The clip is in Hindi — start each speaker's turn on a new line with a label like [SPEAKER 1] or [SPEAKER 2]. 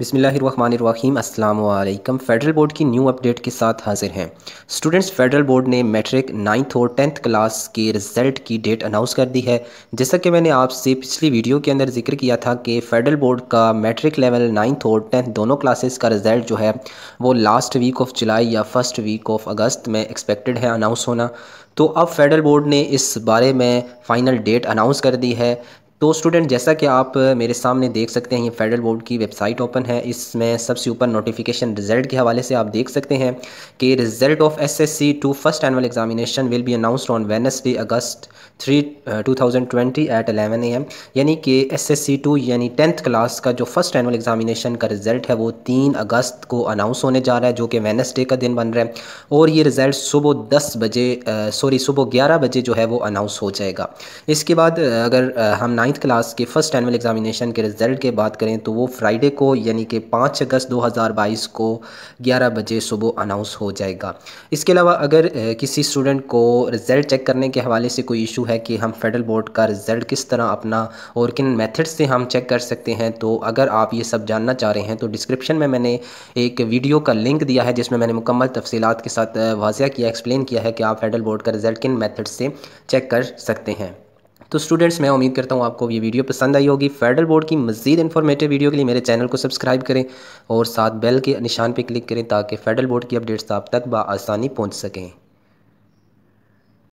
[SPEAKER 1] बिसमीम अल्लाम फेडरल बोर्ड की न्यू अपडेट के साथ हाजिर हैं स्टूडेंट्स फेडरल बोर्ड ने मैट्रिक नाइन्थ और टेंथ क्लास के रिज़ल्ट की डेट अनाउंस कर दी है जैसा कि मैंने आपसे पिछली वीडियो के अंदर जिक्र किया था कि फेडरल बोर्ड का मैट्रिक लेवल नाइन्थ और टेंथ दोनों क्लासेस का रिज़ल्ट जो है वो लास्ट वीक ऑफ जुलाई या फर्स्ट वीक ऑफ अगस्त में एक्सपेक्टेड है अनाउंस होना तो अब फेडरल बोर्ड ने इस बारे में फ़ाइनल डेट अनाउंस कर दी है तो स्टूडेंट जैसा कि आप मेरे सामने देख सकते हैं ये फेडरल बोर्ड की वेबसाइट ओपन है इसमें सबसे ऊपर नोटिफिकेशन रिजल्ट के हवाले से आप देख सकते हैं कि result of SSC two first annual examination will be announced on Wednesday August three two thousand twenty eight eleven A M यानी कि एस एस सी टू यानी टेंथ क्लास का जो फर्स्ट एनुअल एग्जामिनेशन का रिजल्ट है वो तीन अगस्त को अनाउंस होने जा रहा है जो कि वेनसडे का दिन बन रहा है और ये रिज़ल्ट सुबह दस बजे सॉरी सुबह ग्यारह बजे जो है वो अनाउंस हो जाएगा इसके बाद अगर हम नाइन नाइन्थ क्लास के फर्स्ट एनुअल एग्जामिनेशन के रिजल्ट के बात करें तो वो फ्राइडे को यानी कि पाँच अगस्त 2022 को 11 बजे सुबह अनाउंस हो जाएगा इसके अलावा अगर किसी स्टूडेंट को रिज़ल्ट चेक करने के हवाले से कोई इशू है कि हम फेडरल बोर्ड का रिज़ल्ट किस तरह अपना और किन मेथड से हम चेक कर सकते हैं तो अगर आप ये सब जानना चाह रहे हैं तो डिस्क्रिप्शन में मैंने एक वीडियो का लिंक दिया है जिसमें मैंने मुकम्मल तफसीत के साथ वाजिया किया एक्सप्लेन किया है कि आप फेडरल बोर्ड का रिज़ल्ट किन मेथड से चेक कर सकते हैं तो स्टूडेंट्स मैं उम्मीद करता हूँ आपको ये वीडियो पसंद आई होगी फेडरल बोर्ड की मजीद इन्फॉर्मेटिव वीडियो के लिए मेरे चैनल को सब्सक्राइब करें और साथ बेल के निशान पर क्लिक करें ताकि फेडरल बोर्ड की अपडेट्स आप तक बसानी पहुँच सकें